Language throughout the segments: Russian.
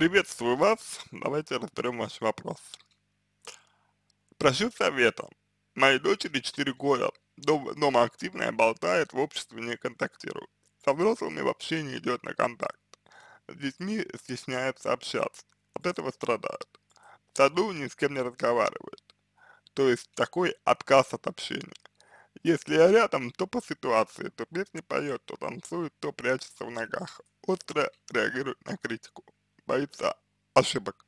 Приветствую вас. Давайте разберем ваш вопрос. Прошу совета. Моей дочери 4 года. Дома активная, болтает, в обществе не контактирует. Со взрослыми вообще не идет на контакт. С детьми стесняется общаться. От этого страдает. В саду ни с кем не разговаривает. То есть такой отказ от общения. Если я рядом, то по ситуации, то песни поет, то танцует, то прячется в ногах. Остро реагирует на критику боится ошибок.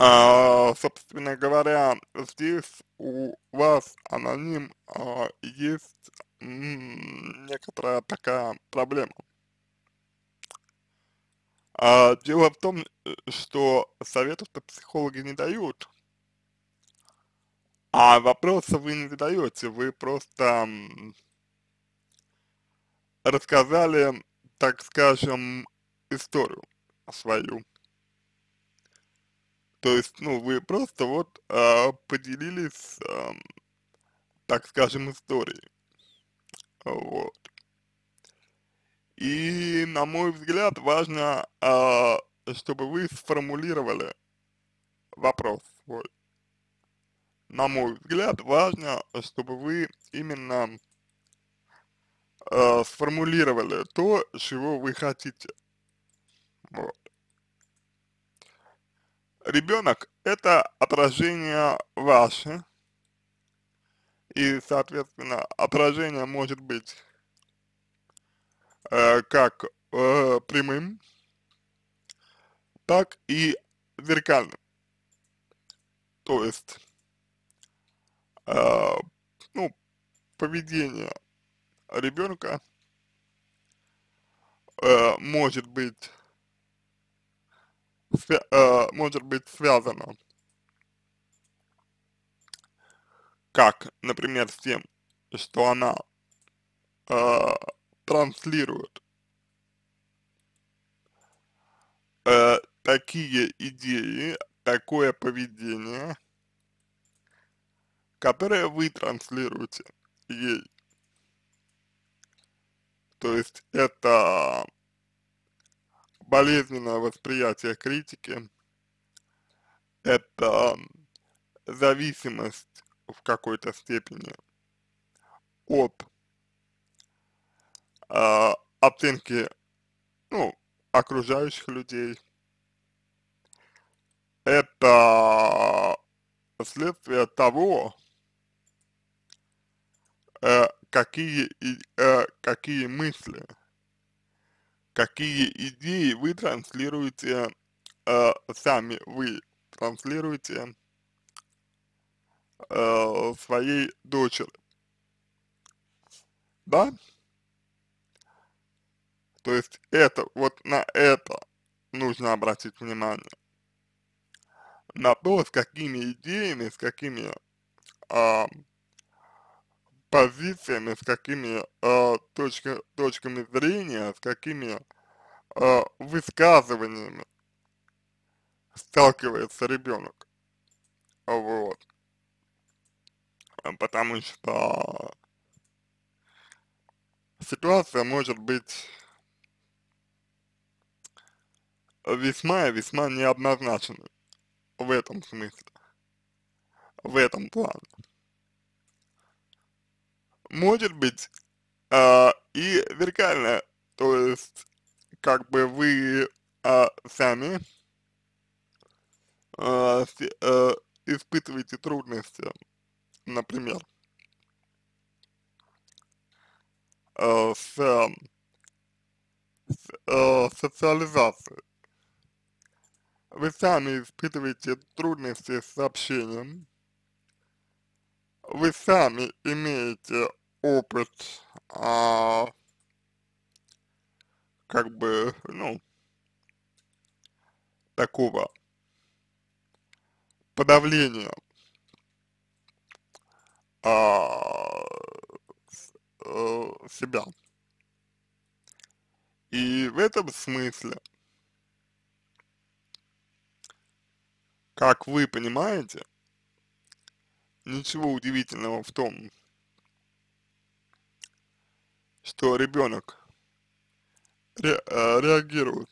А, собственно говоря, здесь у вас, аноним, а, есть некоторая такая проблема. А, дело в том, что советов-то психологи не дают, а вопросы вы не задаете, вы просто рассказали, так скажем, историю свою. То есть, ну, вы просто вот а, поделились, а, так скажем, историей. Вот. И, на мой взгляд, важно, а, чтобы вы сформулировали вопрос свой. На мой взгляд, важно, чтобы вы именно э, сформулировали то, чего вы хотите. Ребенок – это отражение ваше, и, соответственно, отражение может быть э, как э, прямым, так и зеркальным. То есть, э, ну, поведение ребенка э, может быть Э, может быть связано как, например, с тем, что она э, транслирует э, такие идеи, такое поведение, которое вы транслируете ей. То есть это болезненное восприятие критики – это зависимость в какой-то степени от э, оценки ну, окружающих людей. Это следствие того, э, какие, и, э, какие мысли какие идеи вы транслируете э, сами, вы транслируете э, своей дочери. Да? То есть это, вот на это нужно обратить внимание. На то, с какими идеями, с какими э, позициями, с какими э, точка, точками зрения, с какими э, высказываниями сталкивается ребенок. Вот. А потому что ситуация может быть весьма и весьма неоднозначной в этом смысле, в этом плане может быть э, и вертикально, то есть как бы вы э, сами э, э, испытываете трудности, например, э, с, э, с э, социализацией. Вы сами испытываете трудности с общением, вы сами имеете опыт, а как бы, ну, такого подавления а, э, себя. И в этом смысле, как вы понимаете, ничего удивительного в том, что ребенок ре э, реагирует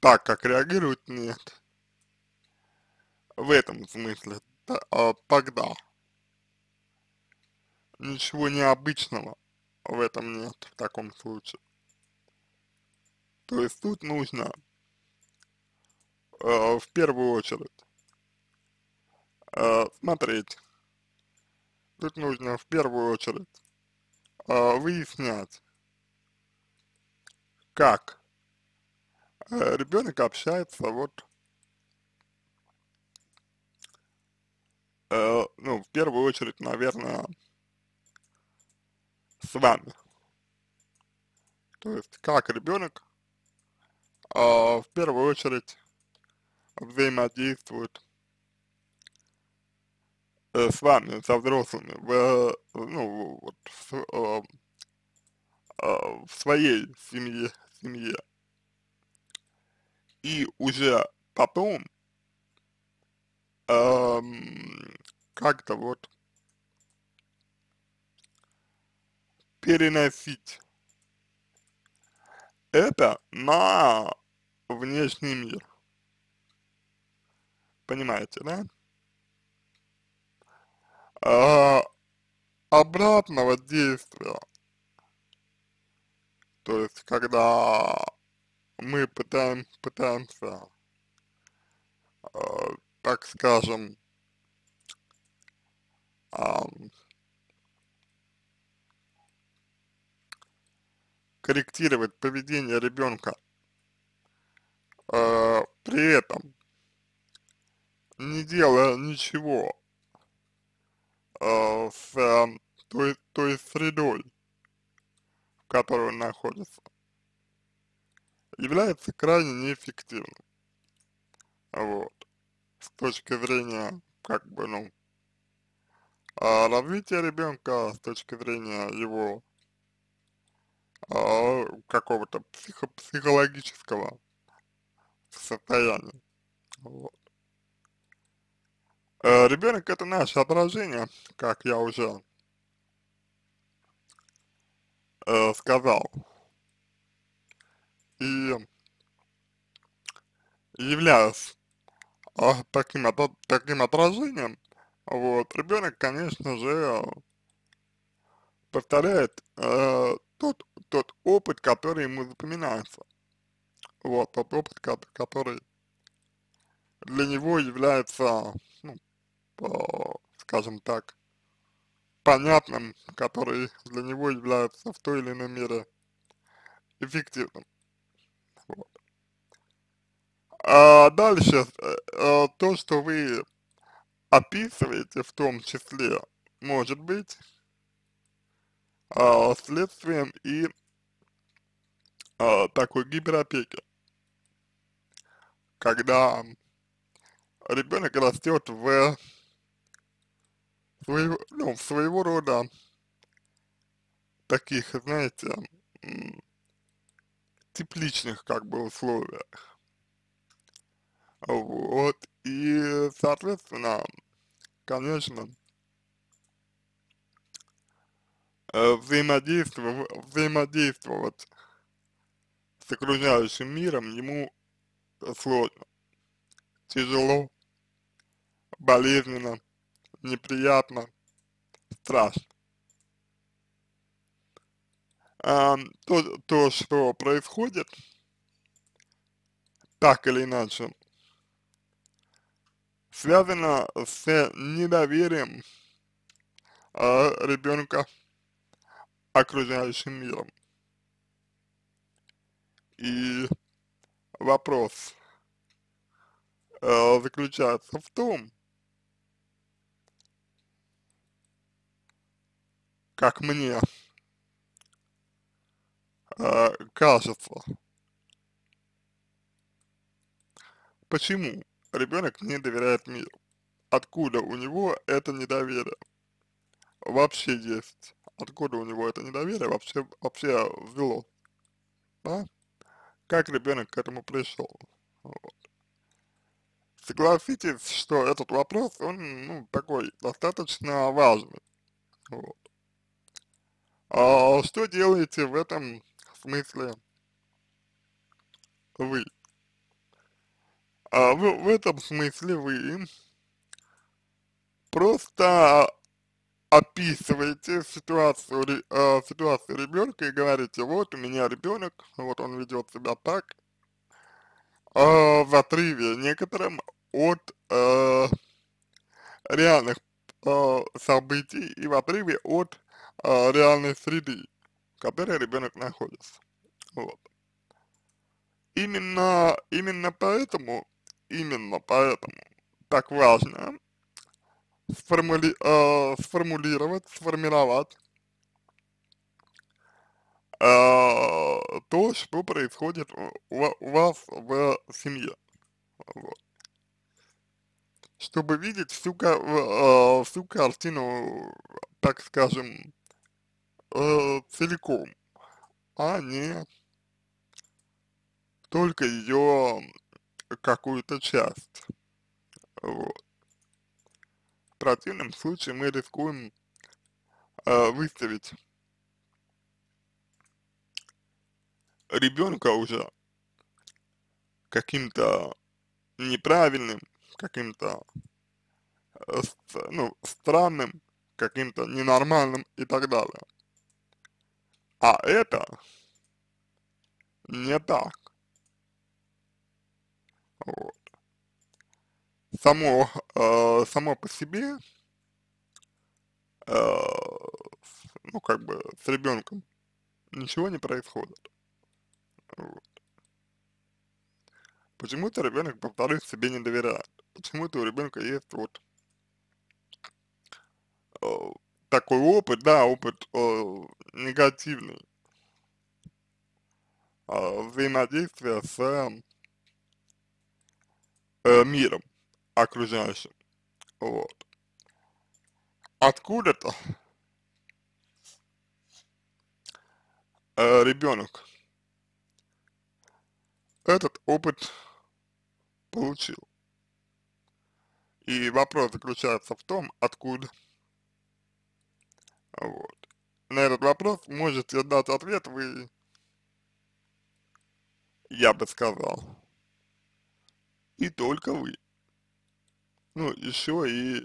так, как реагирует, нет. В этом смысле а тогда ничего необычного в этом нет в таком случае. То есть тут нужно э, в первую очередь э, смотреть. Тут нужно в первую очередь Э, выяснять, как э, ребенок общается вот э, ну, в первую очередь, наверное, с вами. То есть, как ребенок э, в первую очередь взаимодействует э, с вами, со взрослыми, в, э, ну, вот, с, э, э, в своей семье, семье. И уже потом э, как-то вот переносить это на внешний мир. Понимаете, да? А, обратного действия. То есть, когда мы пытаем, пытаемся, э, так скажем, э, корректировать поведение ребенка, э, при этом не делая ничего с э, э, той, той средой, в которой он находится, является крайне неэффективным. Вот. С точки зрения, как бы, ну, а, развития ребенка, с точки зрения его э, какого-то психо психологического состояния. Вот. Э, ребенок это наше отражение, как я уже э, сказал. И являясь а, таким, от, таким отражением, вот, ребенок, конечно же, повторяет э, тот, тот опыт, который ему запоминается. Вот, тот опыт, который для него является по, скажем так, понятным, который для него является в той или иной мере эффективным. Вот. А дальше, э, то, что вы описываете в том числе, может быть а, следствием и а, такой гиперопеки, когда ребенок растет в своего, ну, своего рода таких, знаете, тепличных как бы условиях. Вот, и, соответственно, конечно, э, взаимодействовать, взаимодействовать с окружающим миром ему сложно, тяжело, болезненно неприятно, страшно. А, то, то, что происходит, так или иначе, связано с недоверием э, а, ребенка окружающим миром. И вопрос э, заключается в том, как мне э, кажется. Почему ребенок не доверяет миру? Откуда у него это недоверие? Вообще есть. Откуда у него это недоверие вообще, вообще взяло? Да? Как ребенок к этому пришел? Вот. Согласитесь, что этот вопрос, он, ну, такой, достаточно важный. Вот. А что делаете в этом смысле вы? А в, в этом смысле вы просто описываете ситуацию, э, ситуацию ребенка и говорите, вот у меня ребенок, вот он ведет себя так, э, в отрыве некоторым от э, реальных э, событий и в отрыве от э, а, реальной среды, в которой ребенок находится. Вот. Именно, именно поэтому, именно поэтому так важно сформули, э, сформулировать, сформировать э, то, что происходит у, у вас в семье. Вот. Чтобы видеть всю, э, всю картину, так скажем, э, целиком, а не только ее какую-то часть. Вот. В противном случае мы рискуем э, выставить ребенка уже каким-то неправильным, каким-то э, ну, странным, каким-то ненормальным и так далее. А это не так. Вот. Само, э, само по себе, э, ну как бы с ребенком ничего не происходит. Вот. Почему-то ребенок, повторюсь, себе не доверяет. Почему-то у ребенка есть вот э, такой опыт, да, опыт э, негативный э, а, взаимодействия с э, э, миром окружающим. Вот. Откуда-то э, ребенок этот опыт получил. И вопрос заключается в том, откуда вот. На этот вопрос можете дать ответ вы, я бы сказал, и только вы. Ну, еще и,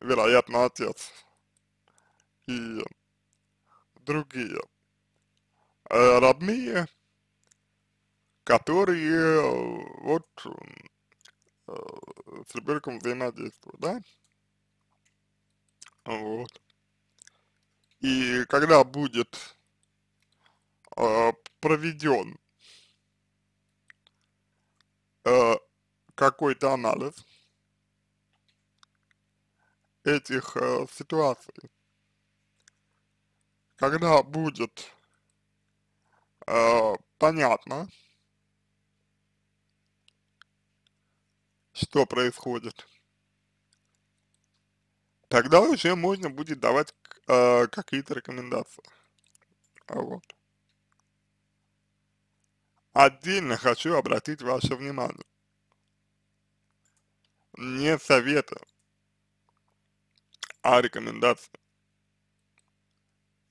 вероятно, отец и другие э, родные, которые э, вот э, с ребенком взаимодействуют, да? Вот и когда будет э, проведен э, какой-то анализ этих э, ситуаций, когда будет э, понятно, что происходит, тогда уже можно будет давать э, какие-то рекомендации. А вот. Отдельно хочу обратить ваше внимание. Не совета, а рекомендации.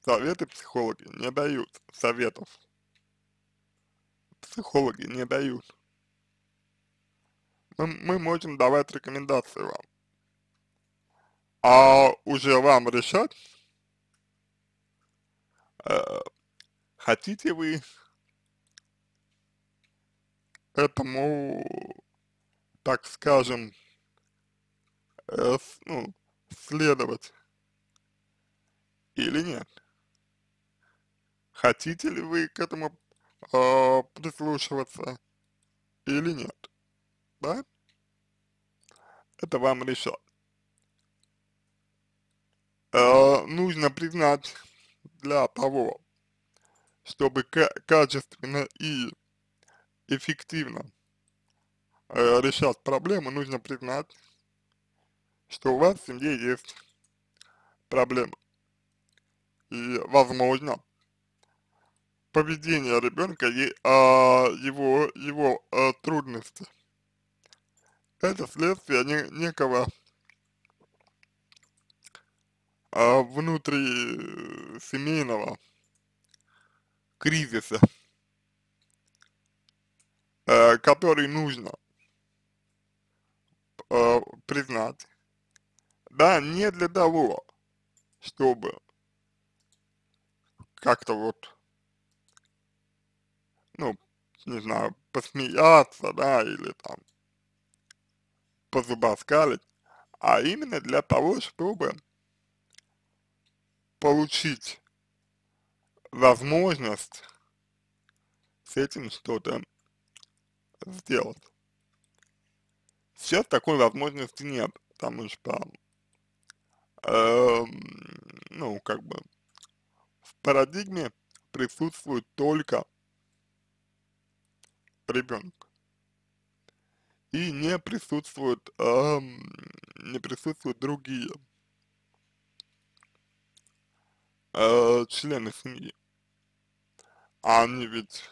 Советы психологи не дают советов. Психологи не дают. Мы, мы можем давать рекомендации вам а уже вам решать, э, хотите вы этому, так скажем, э, ну, следовать или нет. Хотите ли вы к этому э, прислушиваться или нет, да? Это вам решать э, нужно признать для того, чтобы качественно и эффективно э, решать проблему, нужно признать, что у вас в семье есть проблемы. И, возможно, поведение ребенка и а, его, его а, трудности. Это следствие не, некого а, внутри э, семейного кризиса, э, который нужно э, признать, да, не для того, чтобы как-то вот, ну, не знаю, посмеяться, да, или там позубоскалить, а именно для того, чтобы получить возможность с этим что-то сделать. Сейчас такой возможности нет, потому что, э, ну, как бы, в парадигме присутствует только ребенок. И не присутствуют, э, не присутствуют другие э, члены семьи. А они ведь,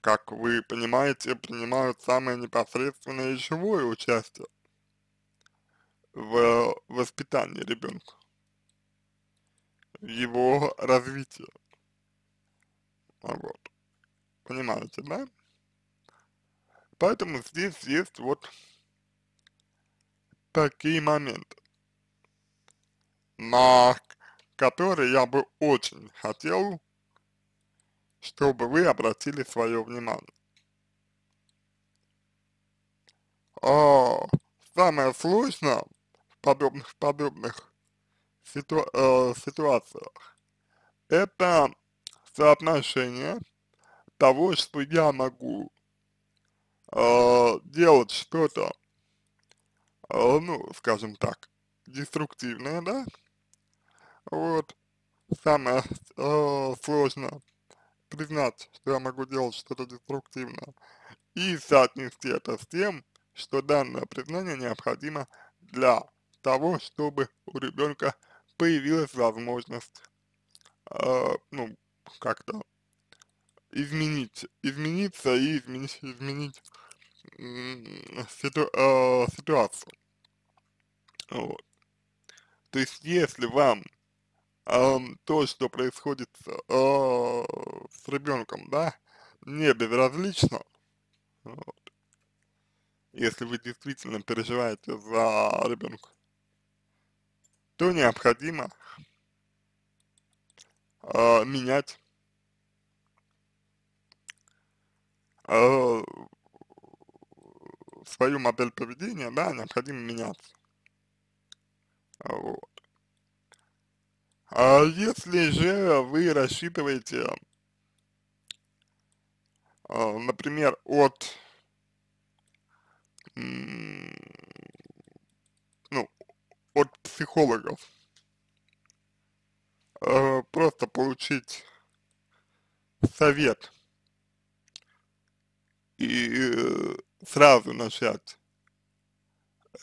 как вы понимаете, принимают самое непосредственное и живое участие в воспитании ребенка, в его развитии. А вот. Понимаете, да? Поэтому здесь есть вот такие моменты. на который я бы очень хотел, чтобы вы обратили свое внимание. А, самое сложное в подобных, в подобных ситу, э, ситуациях это соотношение того, что я могу э, делать что-то, э, ну, скажем так, деструктивное, да, вот. Самое э, сложное признать, что я могу делать что-то деструктивное и соотнести это с тем, что данное признание необходимо для того, чтобы у ребенка появилась возможность, э, ну, как-то изменить, измениться и изменить, изменить ситу, э, ситуацию. Вот. То есть, если вам то, что происходит а, с ребенком, да, не безразлично. Вот. Если вы действительно переживаете за ребенка, то необходимо э, менять э, свою модель поведения, да, необходимо меняться. Вот. А если же вы рассчитываете, а, например, от ну, от психологов а, просто получить совет и э, сразу начать,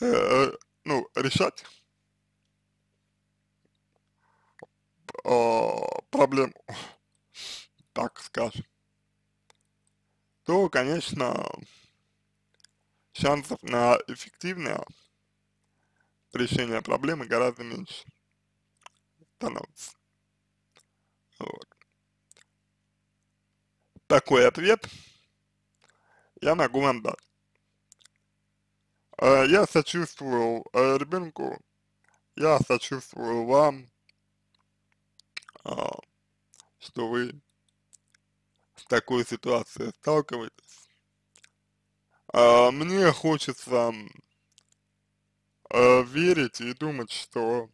э, ну, решать Э, проблему, так скажем, то, конечно, шансов на эффективное решение проблемы гораздо меньше становится. Вот. Такой ответ я могу вам дать. Э, я сочувствую э, ребенку, я сочувствую вам, а, что вы с такой ситуацией сталкиваетесь. А, мне хочется а, верить и думать, что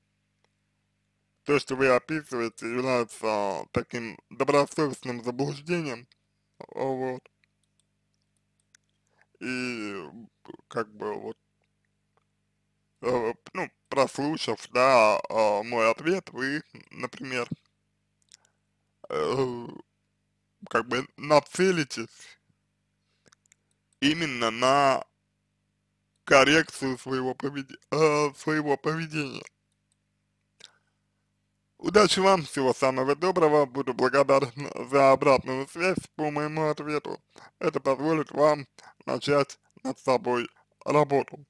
то, что вы описываете, является таким добросовестным заблуждением, вот. И как бы вот, ну, прослушав, да, мой ответ, вы, например, Э, как бы нацелитесь именно на коррекцию своего, повед... э, своего поведения. Удачи вам, всего самого доброго, буду благодарен за обратную связь по моему ответу. Это позволит вам начать над собой работу.